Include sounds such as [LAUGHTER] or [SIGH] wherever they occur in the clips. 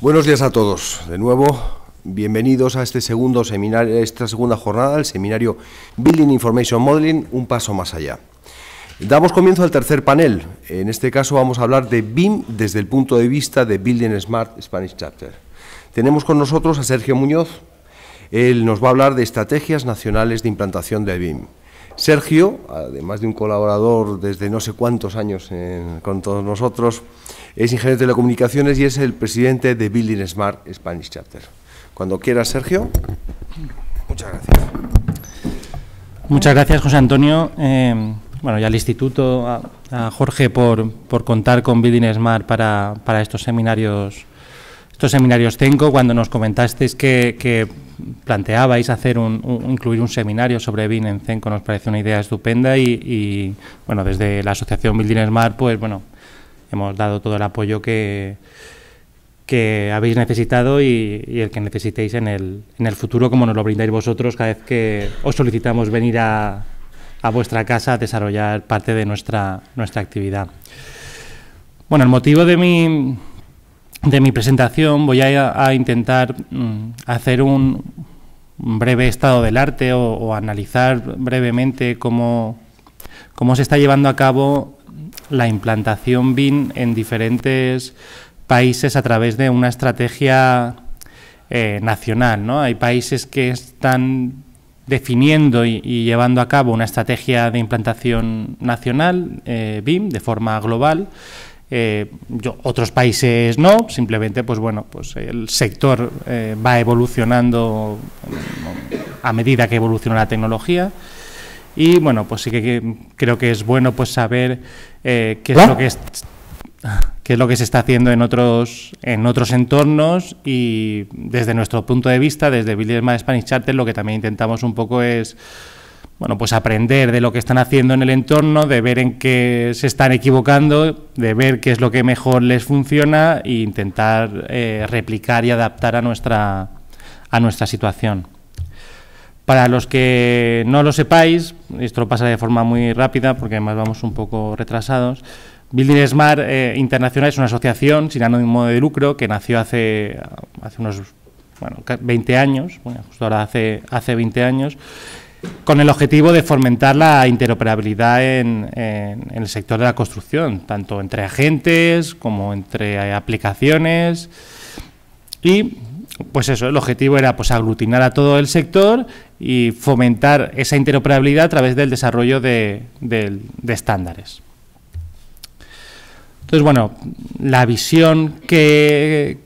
Buenos días a todos. De nuevo, bienvenidos a este segundo seminario, esta segunda jornada del seminario Building Information Modeling, un paso más allá. Damos comienzo al tercer panel. En este caso vamos a hablar de BIM desde el punto de vista de Building Smart Spanish Chapter. Tenemos con nosotros a Sergio Muñoz. Él nos va a hablar de estrategias nacionales de implantación de BIM. Sergio, además de un colaborador desde no sé cuántos años con todos nosotros, es ingeniero de telecomunicaciones y es el presidente de Building Smart Spanish Chapter. Cuando quieras, Sergio. Muchas gracias. Muchas gracias, José Antonio. Eh, bueno, y al Instituto, a, Jorge, por, contar con Building Smart para, estos seminarios estos seminarios Tenco, cuando nos comentasteis que, planteabais hacer un, incluir un seminario sobre BIN en nos parece una idea estupenda y, y bueno, desde la asociación Building Smart, pues bueno, hemos dado todo el apoyo que, que habéis necesitado y, el que necesitéis en el, futuro, como nos lo brindáis vosotros cada vez que os solicitamos venir a, vuestra casa a desarrollar parte de nuestra, nuestra actividad. Bueno, el motivo de mi, de mi presentación voy a, intentar mm, hacer un, breve estado del arte o, analizar brevemente cómo, cómo se está llevando a cabo la implantación BIM en diferentes países a través de una estrategia eh, nacional. ¿no? Hay países que están definiendo y, llevando a cabo una estrategia de implantación nacional, eh, BIM, de forma global. Eh, otros países no, simplemente pues bueno, pues el sector va evolucionando mm, a medida que evoluciona la tecnología. Y bueno, pues sí que, creo que es bueno pues saber eh, qué es ¿Ah? lo que es qué es lo que se está haciendo en otros, en otros entornos y desde nuestro punto de vista, desde Billy de Spanish Charter, lo que también intentamos un poco es bueno, pues aprender de lo que están haciendo en el entorno, de ver en qué se están equivocando, de ver qué es lo que mejor les funciona e intentar eh, replicar y adaptar a nuestra, a nuestra situación. Para los que no lo sepáis, esto pasa de forma muy rápida porque además vamos un poco retrasados. Building Smart eh, Internacional es una asociación sin ánimo de lucro que nació hace, unos 20 años, bueno, justo ahora hace, 20 años, con el objetivo de fomentar la interoperabilidad en, el sector de la construcción, tanto entre agentes como entre aplicaciones. Y pues eso, el objetivo era pues aglutinar a todo el sector y fomentar esa interoperabilidad a través del desarrollo de, estándares. Entonces, bueno, la visión que,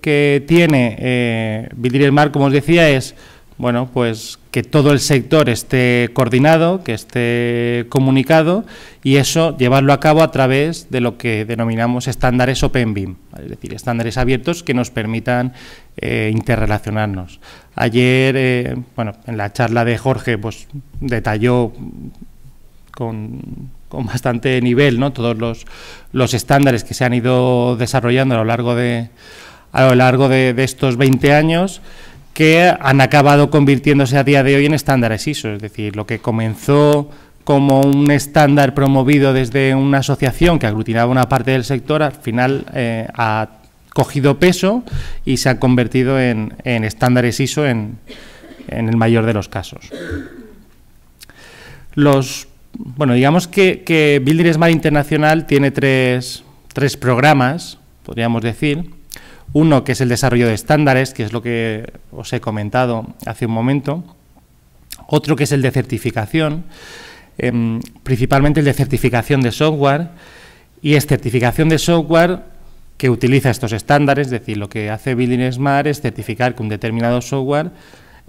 tiene eh, el Mar, como os decía, es bueno, pues que todo el sector esté coordinado, que esté comunicado y eso llevarlo a cabo a través de lo que denominamos estándares Open BIM, es decir, estándares abiertos que nos permitan eh, interrelacionarnos. Ayer, eh, bueno, en la charla de Jorge, pues detalló con, bastante nivel, ¿no? Todos los, estándares que se han ido desarrollando a lo largo de a lo largo de estos 20 años que han acabado convirtiéndose a día de hoy en estándares ISO, es decir, lo que comenzó como un estándar promovido desde una asociación que aglutinaba una parte del sector, al final eh, ha cogido peso y se ha convertido en, estándares ISO en, el mayor de los casos. Los, bueno, digamos que, que Building Smart Internacional tiene tres programas, podríamos decir, uno, que es el desarrollo de estándares, que es lo que os he comentado hace un momento. Otro, que es el de certificación, em, principalmente el de certificación de software. Y es certificación de software que utiliza estos estándares, es decir, lo que hace Building Smart es certificar que un determinado software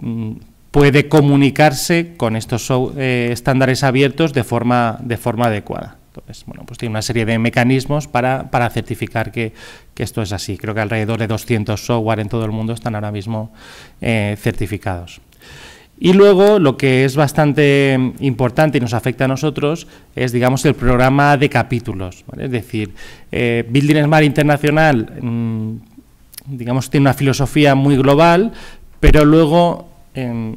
mm, puede comunicarse con estos eh, estándares abiertos de forma, de forma adecuada. Entonces, bueno, pues tiene una serie de mecanismos para certificar que, que esto es así. Creo que alrededor de 200 software en todo el mundo están ahora mismo eh, certificados. Y luego lo que es bastante importante y nos afecta a nosotros es, digamos, el programa de capítulos. Es decir, eh, Building Smart Internacional, mm, digamos, tiene una filosofía muy global, pero luego... Em,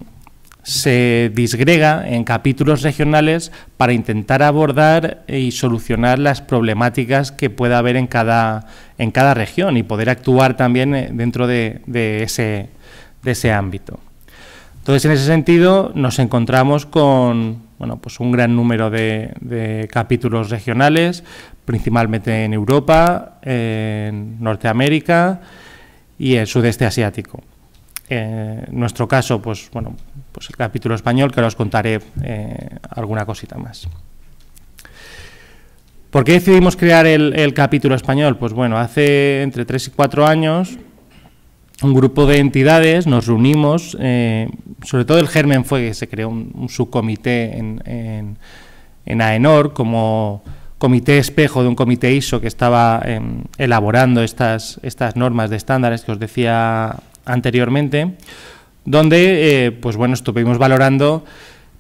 se disgrega en capítulos regionales para intentar abordar y solucionar las problemáticas que pueda haber en cada, en cada región y poder actuar también eh, dentro de, ese, de ese ámbito. Entonces, en ese sentido, nos encontramos con bueno, pues un gran número de, capítulos regionales, principalmente en Europa, en Norteamérica y el sudeste asiático. Eh, en nuestro caso, pues bueno, pues, el capítulo español, que ahora os contaré eh, alguna cosita más. ¿Por qué decidimos crear el, capítulo español? Pues bueno, hace entre tres y cuatro años un grupo de entidades nos reunimos, eh, sobre todo el germen fue que se creó un, subcomité en, AENOR como comité espejo de un comité ISO que estaba em, elaborando estas normas de estándares que os decía anteriormente donde eh, pues bueno, estuvimos valorando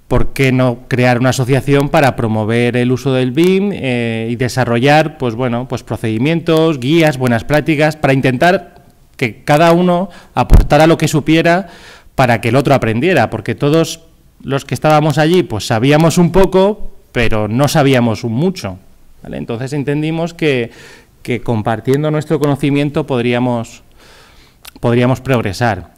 por qué no crear una asociación para promover el uso del BIM eh, y desarrollar pues bueno, pues procedimientos, guías, buenas prácticas para intentar que cada uno aportara lo que supiera para que el otro aprendiera, porque todos los que estábamos allí pues sabíamos un poco, pero no sabíamos un mucho. Entonces entendimos que, que compartiendo nuestro conocimiento podríamos, podríamos progresar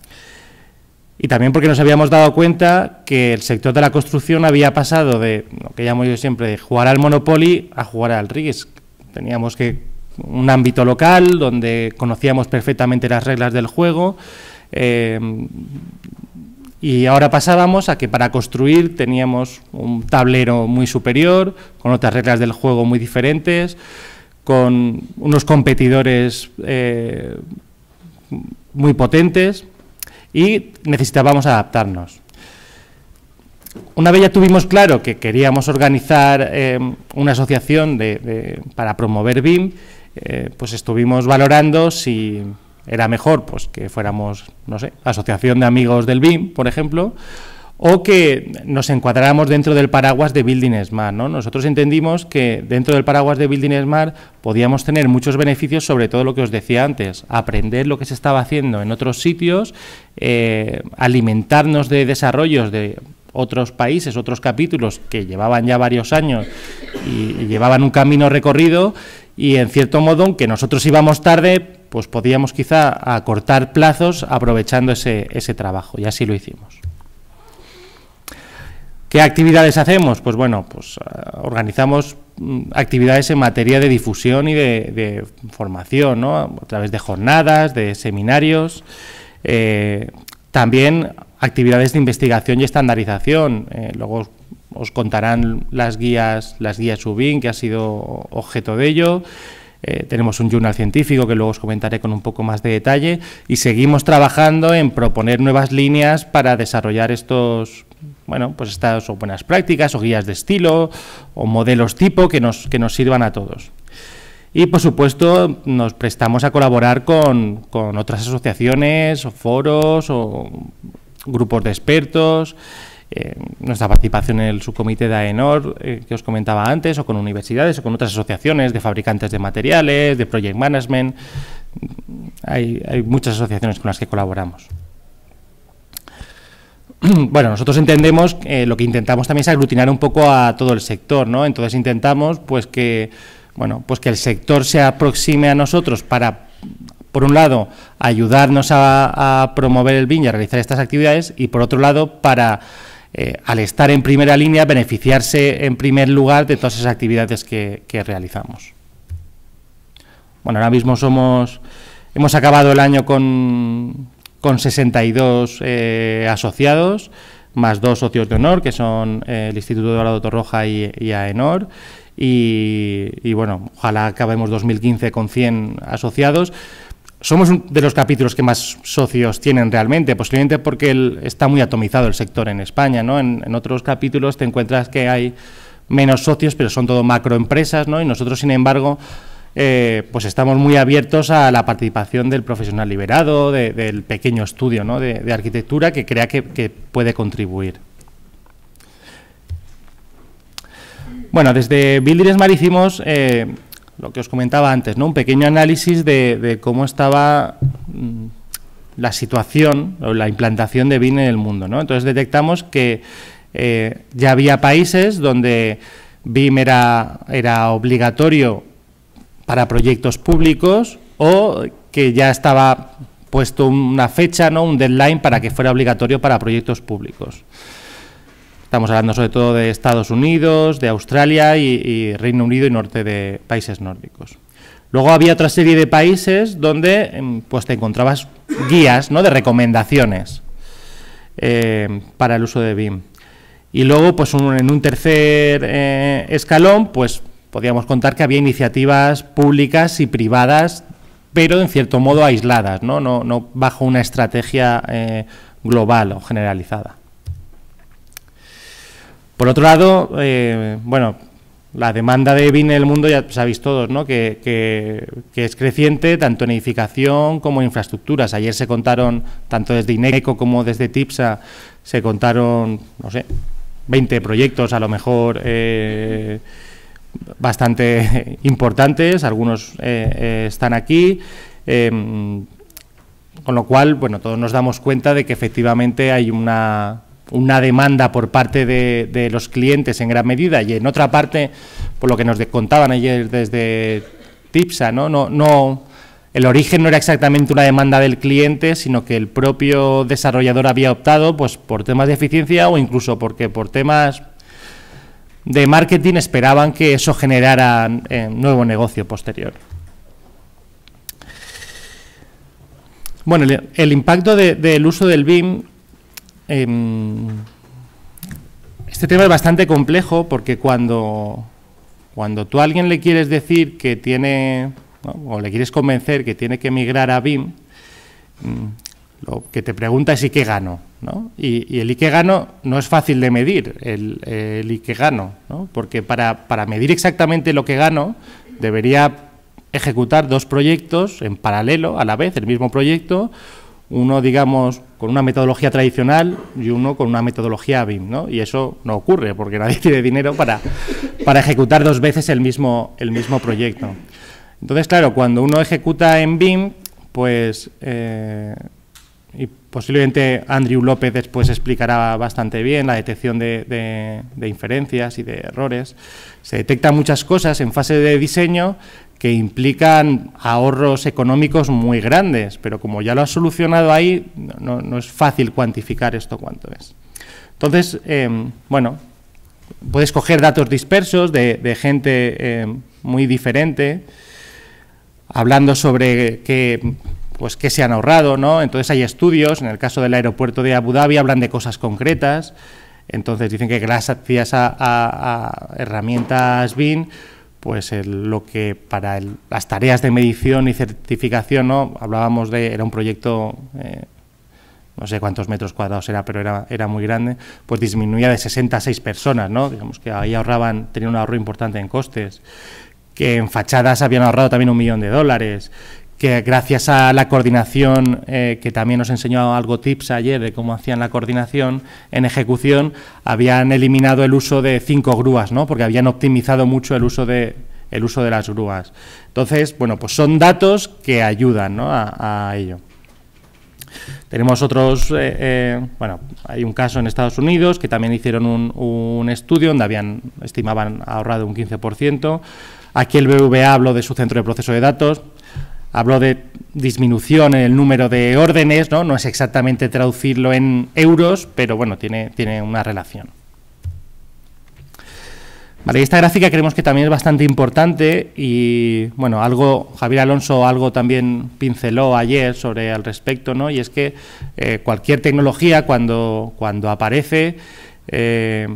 y también porque nos habíamos dado cuenta que el sector de la construcción había pasado de lo que llamo yo siempre de jugar al Monopoly a jugar al Risk. Teníamos que un ámbito local donde conocíamos perfectamente las reglas del juego eh, y ahora pasábamos a que para construir teníamos un tablero muy superior, con otras reglas del juego muy diferentes, con unos competidores eh, muy potentes y necesitábamos adaptarnos. Una vez ya tuvimos claro que queríamos organizar eh, una asociación para promover BIM, eh, pues estuvimos valorando si era mejor pues, que fuéramos, no sé, asociación de amigos del BIM, por ejemplo, o que nos encuadráramos dentro del paraguas de Building Smart. ¿no? Nosotros entendimos que dentro del paraguas de Building Smart podíamos tener muchos beneficios, sobre todo lo que os decía antes, aprender lo que se estaba haciendo en otros sitios, eh, alimentarnos de desarrollos de otros países, otros capítulos que llevaban ya varios años y llevaban un camino recorrido y en cierto modo, aunque nosotros íbamos tarde, pues podíamos quizá acortar plazos aprovechando ese, ese trabajo y así lo hicimos. ¿Qué actividades hacemos? Pues bueno, pues eh, organizamos mm, actividades en materia de difusión y de, formación, ¿no? A través de jornadas, de seminarios, eh, también actividades de investigación y estandarización. Eh, luego os contarán las guías, las guías UBIN, que ha sido objeto de ello. tenemos un journal científico que luego os comentaré con un poco más de detalle y seguimos trabajando en proponer nuevas líneas para desarrollar estos bueno, pues estas o buenas prácticas o guías de estilo o modelos tipo que nos, que nos sirvan a todos. Y por supuesto nos prestamos a colaborar con, otras asociaciones o foros o grupos de expertos, eh, nuestra participación en el subcomité de AENOR eh, que os comentaba antes, o con universidades o con otras asociaciones de fabricantes de materiales, de project management. Hay, hay muchas asociaciones con las que colaboramos. [CLEARS THROAT] bueno, nosotros entendemos que lo que intentamos también es aglutinar un poco a todo el sector, ¿no? Entonces intentamos pues que bueno, pues que el sector se aproxime a nosotros para por un lado, ayudarnos a, promover el BIN y a realizar estas actividades, y por otro lado, para eh, al estar en primera línea, beneficiarse en primer lugar de todas esas actividades que, que realizamos. Bueno, ahora mismo somos. Hemos acabado el año con, con 62 eh, asociados, más dos socios de honor, que son eh, el Instituto de la Torroja y, y AENOR. Y, y, bueno, ojalá acabemos 2015 con 100 asociados. Somos de los capítulos que más socios tienen realmente, posiblemente porque está muy atomizado el sector en España. ¿no? En, en otros capítulos te encuentras que hay menos socios, pero son todo macroempresas, ¿no? y nosotros, sin embargo, eh, pues estamos muy abiertos a la participación del profesional liberado, del pequeño estudio de, arquitectura que crea que, puede contribuir. Bueno, desde Buildings Mar hicimos eh, lo que os comentaba antes, ¿no? un pequeño análisis de, cómo estaba mm, la situación o la implantación de BIM en el mundo. Entonces detectamos que eh, ya había países donde BIM era obligatorio para proyectos públicos o que ya estaba puesto una fecha, ¿no? un deadline para que fuera obligatorio para proyectos públicos. Estamos hablando sobre todo de Estados Unidos, de Australia y, Reino Unido y norte de países nórdicos. Luego había otra serie de países donde em, pues, te encontrabas guías ¿no? de recomendaciones em, para el uso de BIM. Y luego, pues en un tercer eh, escalón, pues podríamos contar que había iniciativas públicas y privadas, pero en cierto modo aisladas, no, no, bajo una estrategia eh, global o generalizada. Por otro lado, eh, bueno, la demanda de BIN en el mundo ya sabéis todos, ¿no? Que, es creciente tanto en edificación como en infraestructuras. Ayer se contaron, tanto desde INECO como desde TIPSA, se contaron, no sé, 20 proyectos a lo mejor. Eh, bastante [LAUGHS] importantes, algunos eh, eh, están aquí, em, con lo cual, bueno, todos nos damos cuenta de que efectivamente hay una, una demanda por parte de, los clientes en gran medida y en otra parte, por lo que nos contaban ayer desde TIPSA, ¿no? No, no, el origen no era exactamente una demanda del cliente, sino que el propio desarrollador había optado pues, por temas de eficiencia o incluso porque por temas de marketing esperaban que eso generara eh, nuevo negocio posterior. Bueno, el, impacto del uso del BIM, em, este tema es bastante complejo porque cuando, cuando tú a alguien le quieres decir que tiene, o le quieres convencer que tiene que migrar a BIM, em, lo que te pregunta es ¿y qué gano? ¿no? Y, y, el e gano no es fácil de medir, el, el que ¿no? porque para, para, medir exactamente lo que gano, debería ejecutar dos proyectos en paralelo, a la vez, el mismo proyecto, uno, digamos, con una metodología tradicional y uno con una metodología BIM, ¿no? Y eso no ocurre, porque nadie [LAUGHS] tiene dinero para, para ejecutar dos veces el mismo, el mismo proyecto. Entonces, claro, cuando uno ejecuta en BIM, pues... Eh, Posiblemente Andrew López después explicará bastante bien la detección de, inferencias y de errores. Se detectan muchas cosas en fase de diseño que implican ahorros económicos muy grandes, pero como ya lo has solucionado ahí, no, es fácil cuantificar esto cuánto es. Entonces, em, bueno, puedes coger datos dispersos de, gente em, muy diferente, hablando sobre qué pues que se han ahorrado, ¿no? Entonces hay estudios, en el caso del aeropuerto de Abu Dhabi hablan de cosas concretas, entonces dicen que gracias a, herramientas BIN... pues lo que para las tareas de medición y certificación, ¿no? Hablábamos de, era un proyecto, eh, no sé cuántos metros cuadrados era, pero era, era muy grande, pues disminuía de 66 a personas, ¿no? Digamos que ahí ahorraban, tenían un ahorro importante en costes que en fachadas habían ahorrado también un millón de dólares, que gracias a la coordinación, eh, que también nos enseñó algo tips ayer de cómo hacían la coordinación en ejecución, habían eliminado el uso de cinco grúas, ¿no? porque habían optimizado mucho el uso de, el uso de las grúas. Entonces, bueno, pues son datos que ayudan a, ello. Tenemos otros, eh, eh, bueno, hay un caso en Estados Unidos que también hicieron un, un estudio donde habían, estimaban ahorrado un 15%. Aquí el BVA habló de su centro de proceso de datos, Habló de disminución en el número de órdenes, ¿no? No es exactamente traducirlo en euros, pero bueno, tiene, tiene una relación. Vale, esta gráfica creemos que también es bastante importante y, bueno, algo, Javier Alonso algo también pinceló ayer sobre al respecto, ¿no? Y es que eh, cualquier tecnología cuando, cuando aparece, eh,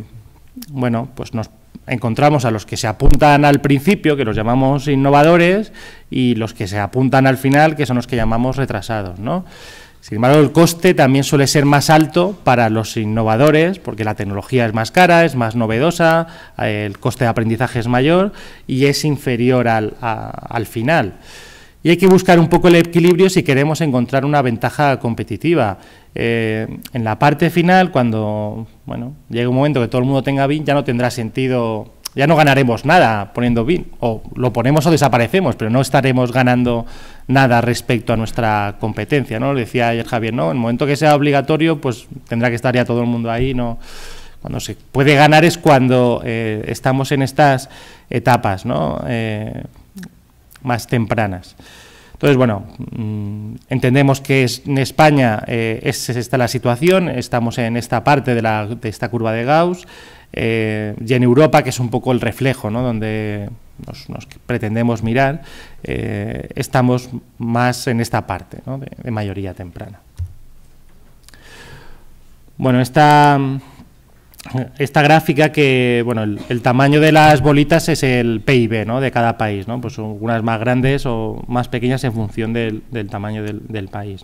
bueno, pues nos encontramos a los que se apuntan al principio, que los llamamos innovadores, y los que se apuntan al final, que son los que llamamos retrasados. ¿no? Sin embargo, el coste también suele ser más alto para los innovadores, porque la tecnología es más cara, es más novedosa, eh, el coste de aprendizaje es mayor y es inferior al, al final. Y hay que buscar un poco el equilibrio si queremos encontrar una ventaja competitiva. Eh, en la parte final, cuando bueno, llegue un momento que todo el mundo tenga BIN, ya no tendrá sentido, ya no ganaremos nada poniendo BIN, o lo ponemos o desaparecemos, pero no estaremos ganando nada respecto a nuestra competencia, ¿no? Lo decía ayer Javier, ¿no? En el momento que sea obligatorio, pues tendrá que estar ya todo el mundo ahí, ¿no? Cuando se puede ganar es cuando eh, estamos en estas etapas, eh, más tempranas. Entonces, bueno, mm, entendemos que en España eh, es, esta la situación, estamos en esta parte de, esta curva de Gauss, eh, y en Europa, que es un poco el reflejo, donde nos, pretendemos mirar, eh, estamos más en esta parte de mayoría temprana. Bueno, esta esta gráfica que, bueno, el, tamaño de las bolitas es el PIB de cada país, ¿no? Pues unas más grandes o más pequeñas en función del, tamaño del, país,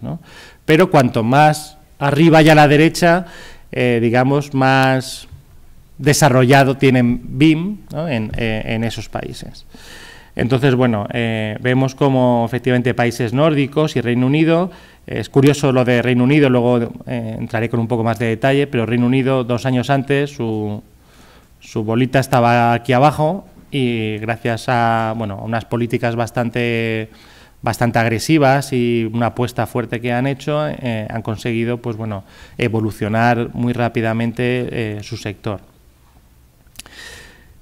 Pero cuanto más arriba y a la derecha, eh, digamos, más desarrollado tienen BIM eh, en, esos países. Entonces, bueno, eh, vemos como efectivamente países nórdicos y Reino Unido, es curioso lo de Reino Unido, luego eh, entraré con un poco más de detalle, pero Reino Unido dos años antes su, su bolita estaba aquí abajo y gracias a bueno, unas políticas bastante bastante agresivas y una apuesta fuerte que han hecho, eh, han conseguido pues bueno evolucionar muy rápidamente su sector.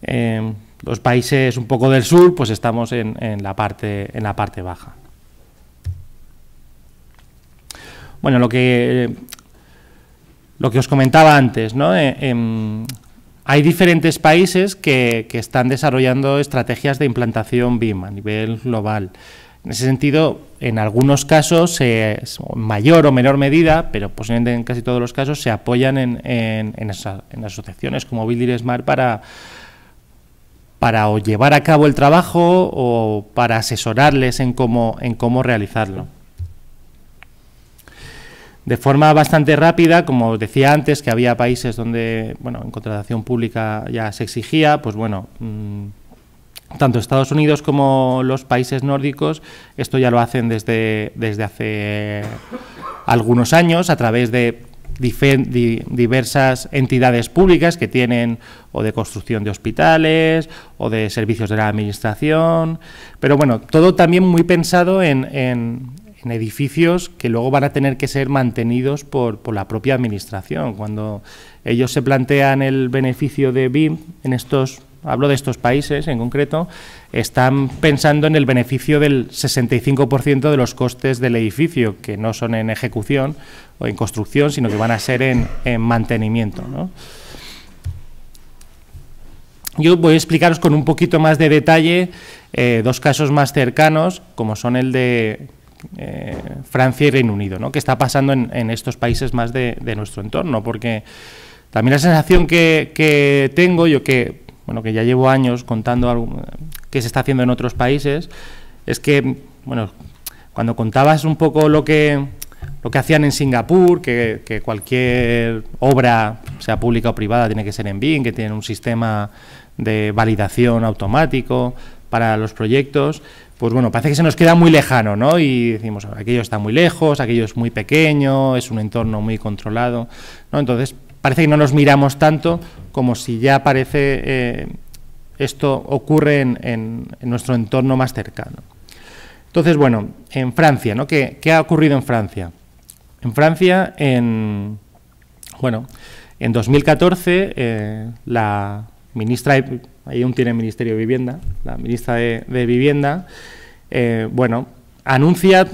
Em, los países un poco del sur, pues estamos en, la, parte, en la parte baja. Bueno, lo que, lo que os comentaba antes, ¿no? Eh, em, hay diferentes países que, están desarrollando estrategias de implantación BIM a nivel global. En ese sentido, en algunos casos, en mayor o menor medida, pero posiblemente en casi todos los casos, se apoyan en, en, en, asociaciones como Building Smart para, para llevar a cabo el trabajo o para asesorarles en cómo, en cómo realizarlo. De forma bastante rápida, como decía antes, que había países donde bueno, en contratación pública ya se exigía, pues bueno, mm, tanto Estados Unidos como los países nórdicos esto ya lo hacen desde, desde hace algunos años a través de diversas entidades públicas que tienen o de construcción de hospitales o de servicios de la administración, pero bueno, todo también muy pensado en, en, edificios que luego van a tener que ser mantenidos por, por, la propia administración. Cuando ellos se plantean el beneficio de BIM en estos hablo de estos países en concreto, están pensando en el beneficio del 65% de los costes del edificio, que no son en ejecución o en construcción, sino que van a ser en, mantenimiento. Yo voy a explicaros con un poquito más de detalle eh, dos casos más cercanos, como son el de eh, Francia y Reino Unido, ¿no? que está pasando en, estos países más de, nuestro entorno, porque también la sensación que tengo yo que bueno, que ya llevo años contando algo, qué se está haciendo en otros países, es que, bueno, cuando contabas un poco lo que, lo que hacían en Singapur, que, cualquier obra, sea pública o privada, tiene que ser en BIM, que tienen un sistema de validación automático para los proyectos, pues bueno, parece que se nos queda muy lejano, ¿no? Y decimos, aquello está muy lejos, aquello es muy pequeño, es un entorno muy controlado, ¿no? Entonces, parece que no nos miramos tanto como si ya aparece eh, esto ocurre en, nuestro entorno más cercano. Entonces, bueno, en Francia, ¿no? ¿Qué, ha ocurrido en Francia? En Francia, en, bueno, en 2014, eh, la ministra, ahí aún tiene Ministerio de Vivienda, la ministra de, Vivienda, eh, bueno, anuncia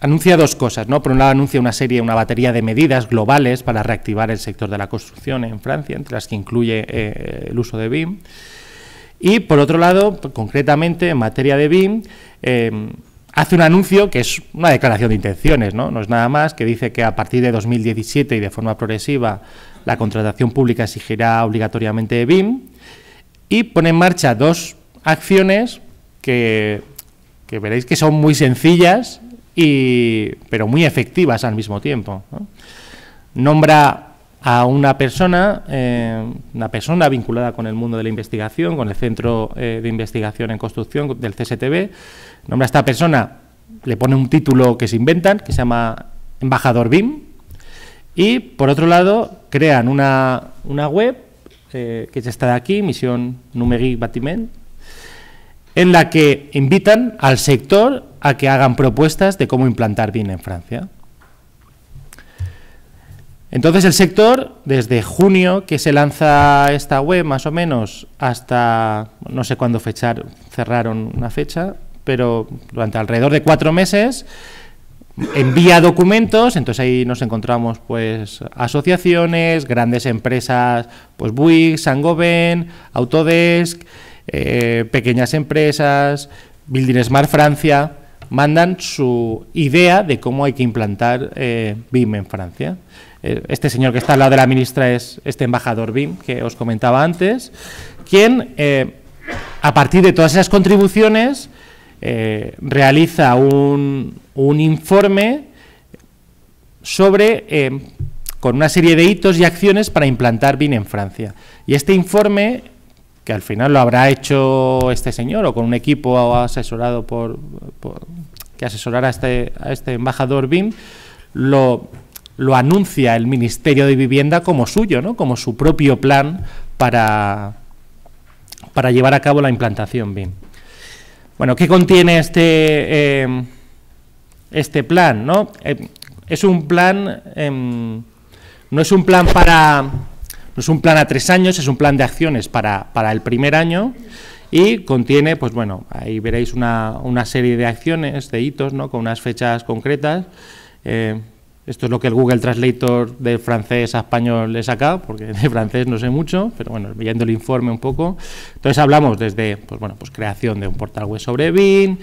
anuncia dos cosas, ¿no? Por un lado anuncia una serie, una batería de medidas globales para reactivar el sector de la construcción en Francia, entre las que incluye eh, el uso de BIM. Y por otro lado, concretamente en materia de BIM, eh, hace un anuncio que es una declaración de intenciones, ¿no? No es nada más que dice que a partir de 2017 y de forma progresiva la contratación pública exigirá obligatoriamente BIM y pone en marcha dos acciones que, que veréis que son muy sencillas pero muy efectivas al mismo tiempo. Nombra a una persona, eh, una persona vinculada con el mundo de la investigación, con el Centro eh, de Investigación en Construcción del CSTB. Nombra a esta persona, le pone un título que se inventan, que se llama Embajador BIM. Y, por otro lado, crean una, web, eh, que es esta de aquí, Misión Numeric Batiment, en la que invitan al sector a que hagan propuestas de cómo implantar bien en Francia. Entonces el sector, desde junio que se lanza esta web más o menos hasta, no sé cuándo fechar, cerraron una fecha, pero durante alrededor de cuatro meses envía documentos, entonces ahí nos encontramos pues asociaciones, grandes empresas, pues Buick, Sangoven, Autodesk, eh, pequeñas empresas, Building Smart Francia, mandan su idea de cómo hay que implantar eh, BIM en Francia. Eh, este señor que está al lado de la ministra es este embajador BIM que os comentaba antes, quien, a partir de todas esas contribuciones, realiza un, un, informe sobre, con una serie de hitos y acciones para implantar BIM en Francia. Y este informe que al final lo habrá hecho este señor o con un equipo asesorado por, que asesorara a este, a este embajador BIM, lo, lo anuncia el Ministerio de Vivienda como suyo, ¿no? como su propio plan para, para llevar a cabo la implantación BIM. Bueno, ¿qué contiene este, em, este plan? ¿no? Em, es un plan, em, no es un plan para es un plan a tres años, es un plan de acciones para, el primer año y contiene, pues bueno, ahí veréis una, serie de acciones, de hitos, ¿no? con unas fechas concretas. Eh, esto es lo que el Google Translator de francés a español le saca, porque de francés no sé mucho, pero bueno, leyendo el informe un poco. Entonces hablamos desde, pues bueno, pues creación de un portal web sobre bin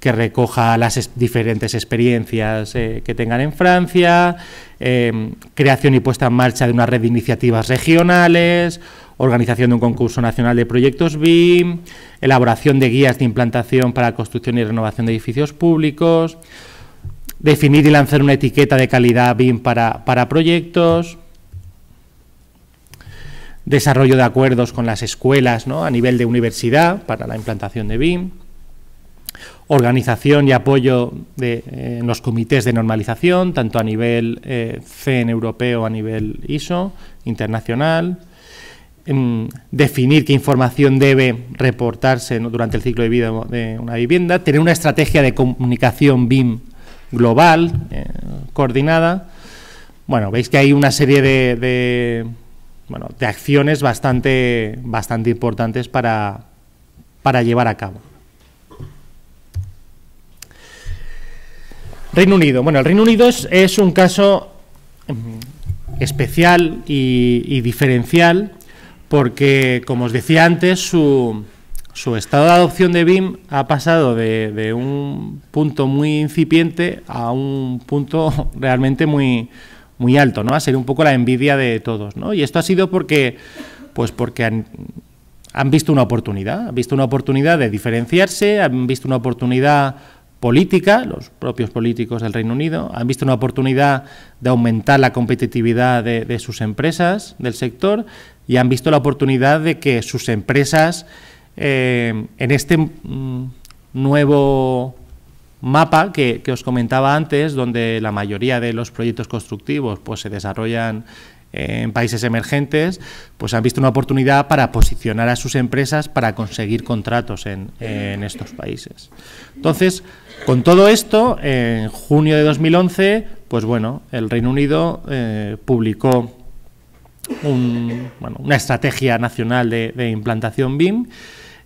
que recoja las diferentes experiencias eh, que tengan en Francia, em, creación y puesta en marcha de una red de iniciativas regionales, organización de un concurso nacional de proyectos BIM, elaboración de guías de implantación para construcción y renovación de edificios públicos, definir y lanzar una etiqueta de calidad BIM para, para proyectos desarrollo de acuerdos con las escuelas ¿no? a nivel de universidad para la implantación de BIM organización y apoyo de, eh, los comités de normalización, tanto a nivel eh, CEN europeo, a nivel ISO, internacional. definir qué información debe reportarse durante el ciclo de vida de una vivienda. Tener una estrategia de comunicación BIM global, eh, coordinada. Bueno, veis que hay una serie de, bueno, de acciones bastante, bastante importantes para, para llevar a cabo. Reino Unido. Bueno, el Reino Unido es, un caso mm, especial y, diferencial porque, como os decía antes, su, estado de adopción de BIM ha pasado de, de, un punto muy incipiente a un punto [LAUGHS] realmente muy, muy alto, ¿no? A ser un poco la envidia de todos, ¿no? Y esto ha sido porque, pues porque han, han visto una oportunidad, han visto una oportunidad de diferenciarse, han visto una oportunidad política, los propios políticos del Reino Unido, han visto una oportunidad de aumentar la competitividad de, sus empresas, del sector, y han visto la oportunidad de que sus empresas eh, en este mm, nuevo mapa que, os comentaba antes, donde la mayoría de los proyectos constructivos pues, se desarrollan en países emergentes, pues han visto una oportunidad para posicionar a sus empresas para conseguir contratos en, estos países. Entonces, con todo esto, en junio de 2011, pues bueno, el Reino Unido eh, publicó una estrategia nacional de, implantación BIM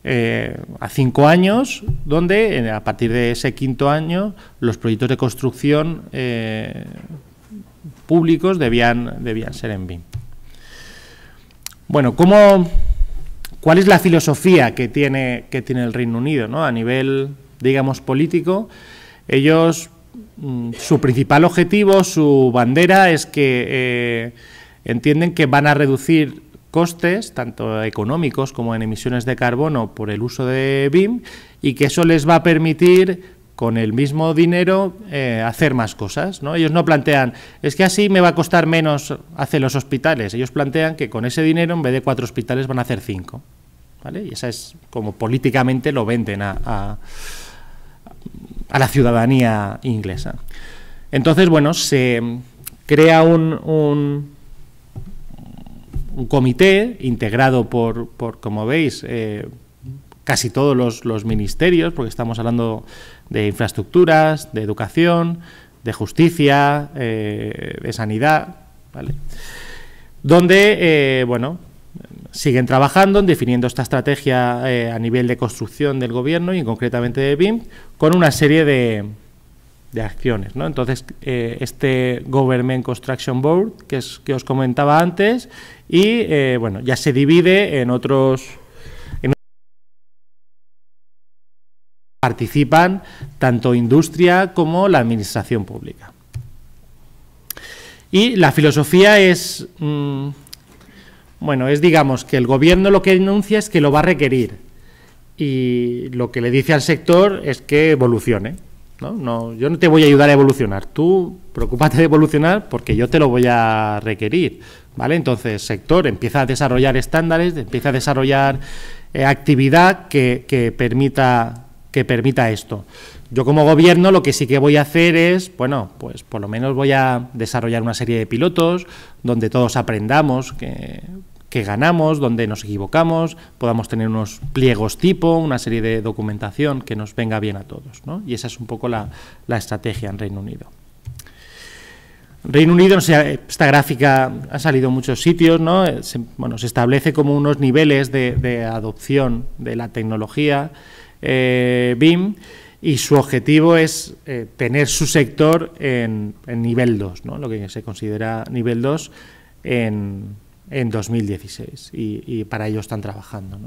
eh, a cinco años, donde a partir de ese quinto año los proyectos de construcción eh, públicos debían, debían ser en BIM. Bueno, ¿cómo, ¿cuál es la filosofía que tiene, que tiene el Reino Unido ¿no? a nivel, digamos, político? Ellos, mm, su principal objetivo, su bandera es que eh, entienden que van a reducir costes, tanto económicos como en emisiones de carbono, por el uso de BIM y que eso les va a permitir con el mismo dinero eh, hacer más cosas. ¿no? Ellos no plantean, es que así me va a costar menos hacer los hospitales. Ellos plantean que con ese dinero, en vez de cuatro hospitales, van a hacer cinco. Y esa es como políticamente lo venden a, la ciudadanía inglesa. Entonces, bueno, se crea un, un, comité integrado por, como veis, eh, casi todos los, los ministerios, porque estamos hablando de infraestructuras, de educación, de justicia, eh, de sanidad, ¿vale? Donde, eh, bueno, siguen trabajando en definiendo esta estrategia eh, a nivel de construcción del gobierno y concretamente de BIM con una serie de, de acciones. ¿no? Entonces, este Government Construction Board, que, es, que os comentaba antes, y bueno, ya se divide en otros participan tanto industria como la administración pública. Y la filosofía es, mm, bueno, es digamos que el gobierno lo que enuncia es que lo va a requerir y lo que le dice al sector es que evolucione. ¿no? No, yo no te voy a ayudar a evolucionar, tú preocúpate de evolucionar porque yo te lo voy a requerir. ¿vale? Entonces, sector empieza a desarrollar estándares, empieza a desarrollar eh, actividad que, que permita que permita esto. Yo como gobierno lo que sí que voy a hacer es, bueno, pues por lo menos voy a desarrollar una serie de pilotos donde todos aprendamos que, ganamos, donde nos equivocamos, podamos tener unos pliegos tipo, una serie de documentación que nos venga bien a todos. ¿no? Y esa es un poco la, estrategia en Reino Unido. Reino Unido, esta gráfica ha salido en muchos sitios, ¿no? Se, bueno, se establece como unos niveles de, de adopción de la tecnología eh, BIM y su objetivo es eh, tener su sector en, nivel 2, lo que se considera nivel 2 en, en 2016 y, para ello están trabajando.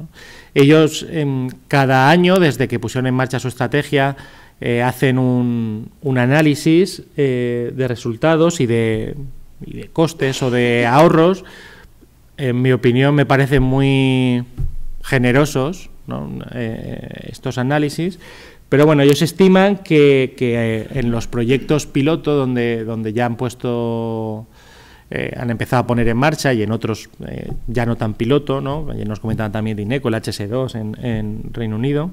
Ellos em, cada año, desde que pusieron en marcha su estrategia, eh, hacen un, análisis de resultados y de, costes o de ahorros. En mi opinión me parecen muy generosos eh, estos análisis. Pero bueno, ellos estiman que, eh, en los proyectos piloto donde, donde ya han puesto eh, han empezado a poner en marcha y en otros ya no tan piloto, ¿no? nos comentaban también de el HS2 en, Reino Unido,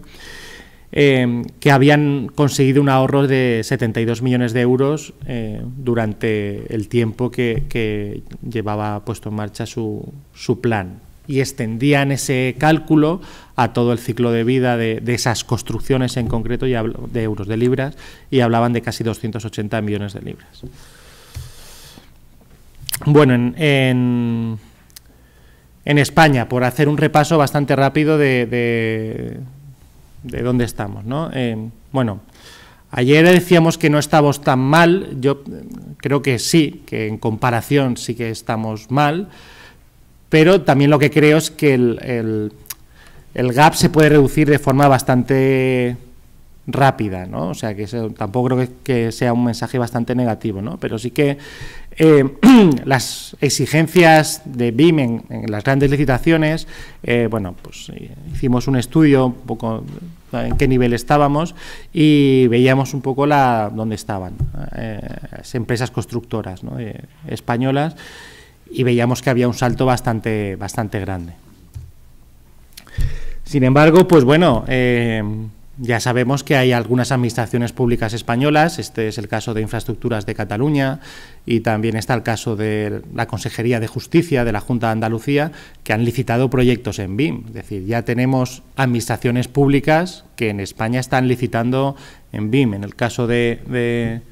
que habían conseguido un ahorro de 72 millones de euros durante el tiempo que, que, llevaba puesto en marcha su, su plan y extendían ese cálculo a todo el ciclo de vida de, esas construcciones en concreto y de euros, de libras, y hablaban de casi 280 millones de libras. Bueno, en, España, por hacer un repaso bastante rápido de, dónde estamos, ¿no? bueno, Ayer decíamos que no estábamos tan mal, yo creo que sí, que en comparación sí que estamos mal pero también lo que creo es que el, gap se puede reducir de forma bastante rápida, ¿no? O sea, que tampoco creo que, sea un mensaje bastante negativo, ¿no? Pero sí que eh, [CLEARS THROAT] las exigencias de BIM en, las grandes licitaciones, eh, bueno, pues eh, hicimos un estudio un poco en qué nivel estábamos y veíamos un poco la dónde estaban las empresas constructoras españolas y veíamos que había un salto bastante, bastante grande. Sin embargo, pues bueno, eh, ya sabemos que hay algunas administraciones públicas españolas, este es el caso de Infraestructuras de Cataluña y también está el caso de la Consejería de Justicia de la Junta de Andalucía, que han licitado proyectos en BIM. Es decir, ya tenemos administraciones públicas que en España están licitando en BIM. En el caso de, de,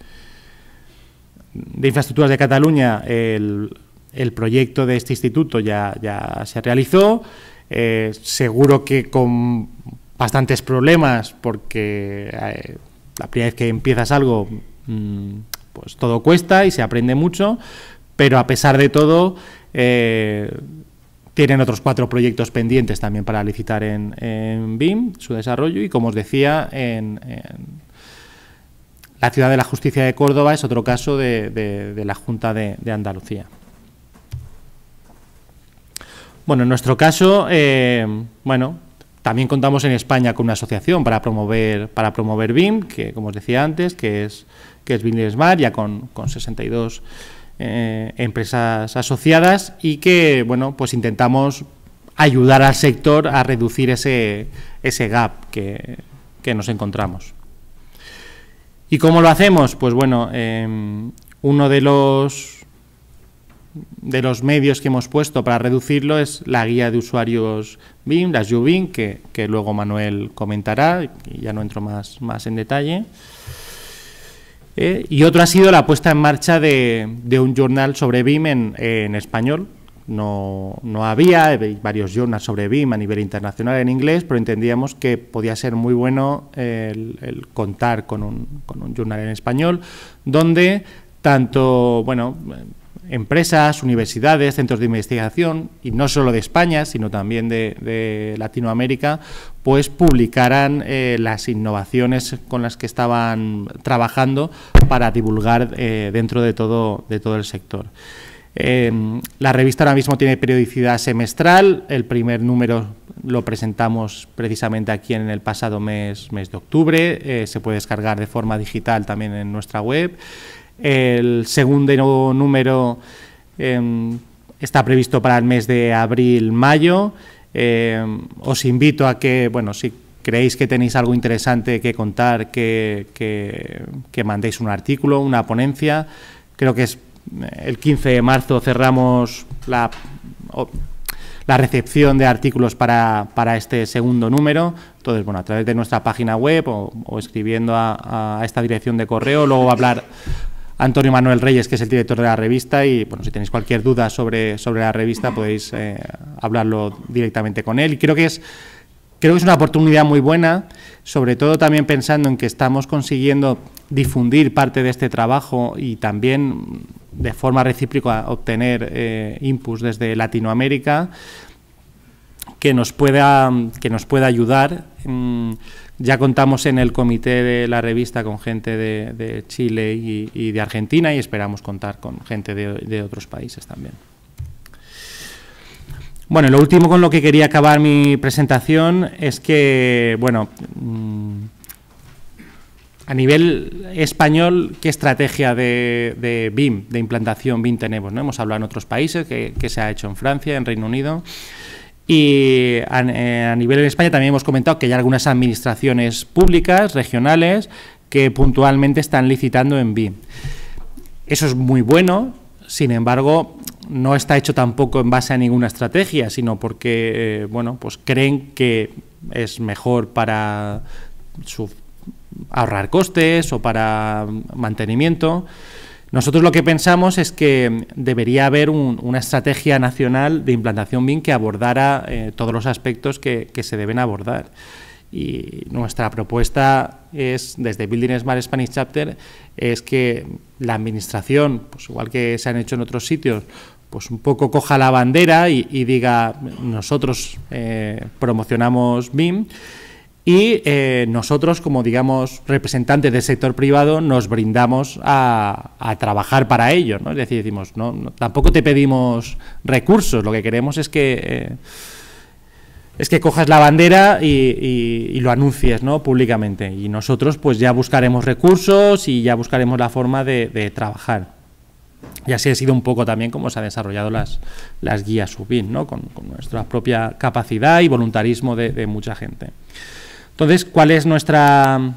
de Infraestructuras de Cataluña, el el proyecto de este instituto ya, ya se realizó, eh, seguro que con bastantes problemas, porque eh, la primera vez que empiezas algo, mm, pues todo cuesta y se aprende mucho, pero a pesar de todo, eh, tienen otros cuatro proyectos pendientes también para licitar en, BIM, su desarrollo, y como os decía, en, la Ciudad de la Justicia de Córdoba es otro caso de, la Junta de Andalucía. Bueno, en nuestro caso, eh, bueno, también contamos en España con una asociación para promover, para promover BIM, que como os decía antes, que es, que es BIM Smart, ya con, 62 eh, empresas asociadas y que, bueno, pues intentamos ayudar al sector a reducir ese, ese gap que, nos encontramos. ¿Y cómo lo hacemos? Pues bueno, eh, uno de los de los medios que hemos puesto para reducirlo es la guía de usuarios BIM, las UBIM, que, luego Manuel comentará, y ya no entro más, más en detalle. Eh, y otro ha sido la puesta en marcha de, un journal sobre BIM en, español. No, había, varios journals sobre BIM a nivel internacional en inglés, pero entendíamos que podía ser muy bueno el, contar con un, con un journal en español, donde tanto, bueno, empresas, universidades, centros de investigación, y no solo de España, sino también de, Latinoamérica, pues publicaran eh, las innovaciones con las que estaban trabajando para divulgar eh, dentro de todo, de todo el sector. Em, la revista ahora mismo tiene periodicidad semestral, el primer número lo presentamos precisamente aquí en el pasado mes, mes de octubre, eh, se puede descargar de forma digital también en nuestra web. El segundo número em, está previsto para el mes de abril-mayo. Em, os invito a que, bueno, si creéis que tenéis algo interesante que contar, que, mandéis un artículo, una ponencia. Creo que es el 15 de marzo cerramos la, la recepción de artículos para, este segundo número. Entonces, bueno, a través de nuestra página web o, escribiendo a, a, esta dirección de correo, luego hablar, Antonio Manuel Reyes, que es el director de la revista. Y bueno, si tenéis cualquier duda sobre, sobre la revista, podéis eh, hablarlo directamente con él. creo que es. Creo que es una oportunidad muy buena, sobre todo también pensando en que estamos consiguiendo difundir parte de este trabajo y también de forma recíproca obtener eh, inputs desde Latinoamérica que nos pueda, que nos pueda ayudar mm, ya contamos en el comité de la revista con gente de, Chile y, de Argentina y esperamos contar con gente de, otros países también. Bueno, lo último con lo que quería acabar mi presentación es que, bueno, mm, a nivel español, ¿qué estrategia de, BIM, de implantación BIM tenemos? ¿no? Hemos hablado en otros países, ¿qué se ha hecho en Francia, en Reino Unido. Y eh, a, nivel en España también hemos comentado que hay algunas administraciones públicas, regionales, que puntualmente están licitando en BIM. Eso es muy bueno, sin embargo, no está hecho tampoco en base a ninguna estrategia, sino porque eh, bueno, pues creen que es mejor para ahorrar costes o para mantenimiento. Nosotros lo que pensamos es que debería haber una estrategia nacional de implantación BIM que abordara eh, todos los aspectos que, se deben abordar. Y nuestra propuesta es, desde Building Smart Spanish Chapter, es que la administración, pues igual que se han hecho en otros sitios, pues un poco coja la bandera y, diga nosotros eh, promocionamos BIM y eh, nosotros, como digamos representantes del sector privado, nos brindamos a, trabajar para ello. ¿no? Es decir, decimos, no, tampoco te pedimos recursos, lo que queremos es que... Eh, es que cojas la bandera y, lo anuncies ¿no? públicamente. Y nosotros pues ya buscaremos recursos y ya buscaremos la forma de, trabajar. Y así ha sido un poco también como se han desarrollado las, las guías Subin, ¿no? Con, nuestra propia capacidad y voluntarismo de mucha gente. Entonces, ¿cuál es nuestra,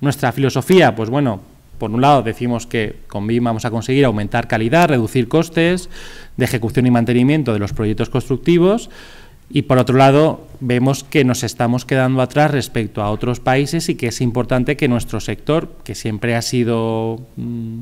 nuestra filosofía? Pues bueno, por un lado decimos que con BIM vamos a conseguir aumentar calidad, reducir costes de ejecución y mantenimiento de los proyectos constructivos y por otro lado vemos que nos estamos quedando atrás respecto a otros países y que es importante que nuestro sector, que siempre ha sido mm,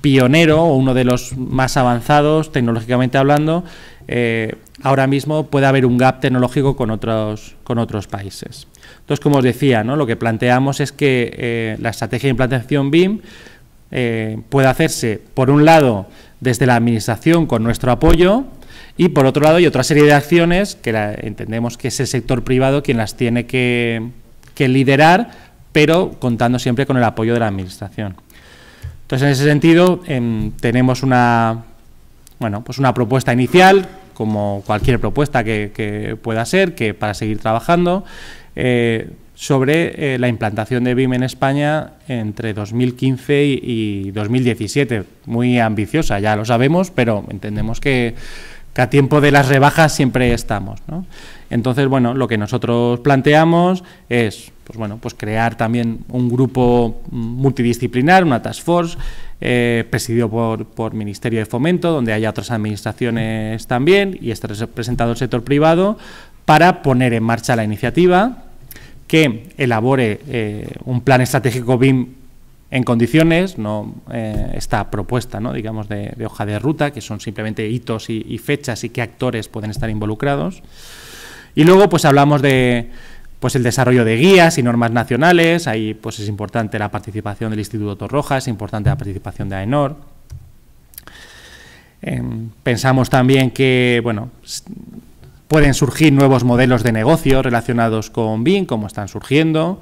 pionero o uno de los más avanzados tecnológicamente hablando, eh, ahora mismo puede haber un gap tecnológico con otros, con otros países. Entonces, como os decía, lo que planteamos es que eh, la estrategia de implantación BIM eh, puede hacerse, por un lado, desde la Administración con nuestro apoyo, y por otro lado, hay otra serie de acciones que entendemos que es el sector privado quien las tiene que, liderar, pero contando siempre con el apoyo de la Administración. Entonces, en ese sentido, em, tenemos una, bueno, pues una propuesta inicial como cualquier propuesta que, pueda ser, que para seguir trabajando, eh, sobre eh, la implantación de BIM en España entre 2015 y, 2017. Muy ambiciosa, ya lo sabemos, pero entendemos que, a tiempo de las rebajas siempre estamos. Entonces, bueno, lo que nosotros planteamos es pues bueno, pues crear también un grupo multidisciplinar, una task force, eh, presidido por, Ministerio de Fomento, donde haya otras administraciones también, y está representado el sector privado, para poner en marcha la iniciativa, que elabore eh, un plan estratégico BIM en condiciones, no eh, esta propuesta, ¿no? digamos, de, hoja de ruta, que son simplemente hitos y, y fechas y qué actores pueden estar involucrados. Y luego, pues hablamos de pues el desarrollo de guías y normas nacionales, ahí pues es importante la participación del Instituto Torroja, es importante la participación de AENOR. Eh, pensamos también que, bueno, pueden surgir nuevos modelos de negocio relacionados con BIM, como están surgiendo,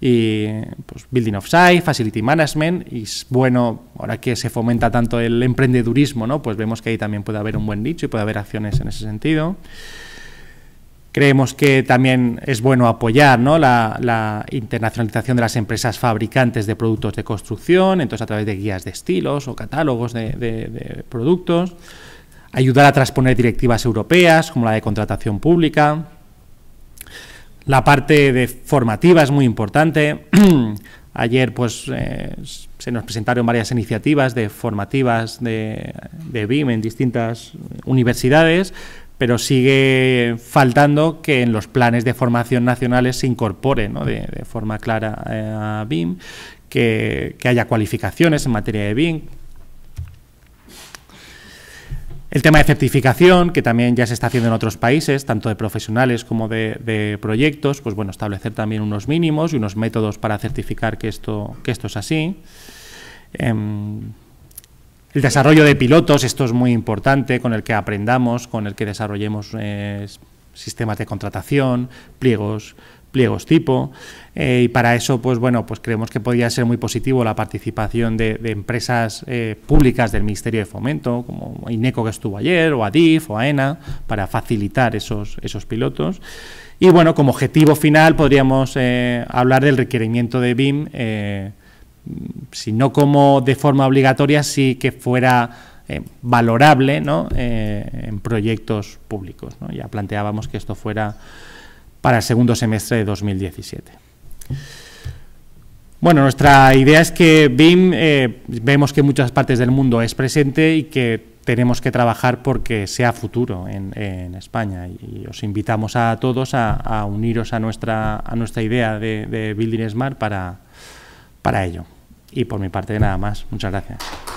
y pues, Building of Site, Facility Management, y bueno, ahora que se fomenta tanto el emprendedurismo, ¿no? pues vemos que ahí también puede haber un buen nicho y puede haber acciones en ese sentido. Creemos que también es bueno apoyar la, internacionalización de las empresas fabricantes de productos de construcción, entonces a través de guías de estilos o catálogos de, productos, ayudar a transponer directivas europeas como la de contratación pública. La parte de formativa es muy importante. [CLEARS THROAT] Ayer pues, eh, se nos presentaron varias iniciativas de formativas de, de BIM e en distintas universidades pero sigue faltando que en los planes de formación nacionales se incorpore de, forma clara eh, a BIM, que, haya cualificaciones en materia de BIM. El tema de certificación, que también ya se está haciendo en otros países, tanto de profesionales como de, proyectos, pues bueno, establecer también unos mínimos y unos métodos para certificar que esto, que esto es así. Em, el desarrollo de pilotos, esto es muy importante, con el que aprendamos, con el que desarrollemos eh, sistemas de contratación, pliegos, pliegos tipo. Eh, y para eso, pues bueno, pues creemos que podría ser muy positivo la participación de, empresas eh, públicas del Ministerio de Fomento, como INECO que estuvo ayer, o ADIF, o AENA, para facilitar esos, esos pilotos. Y bueno, como objetivo final podríamos hablar del requerimiento de BIM si no como de forma obligatoria, sí que fuera eh, valorable eh, en proyectos públicos. Ya planteábamos que esto fuera para el segundo semestre de 2017. Bueno, nuestra idea es que BIM eh, vemos que en muchas partes del mundo es presente y que tenemos que trabajar porque sea futuro en, España. Y, os invitamos a todos a, uniros a nuestra, a nuestra idea de, de Building Smart para, para ello. Y por mi parte nada más. Muchas gracias.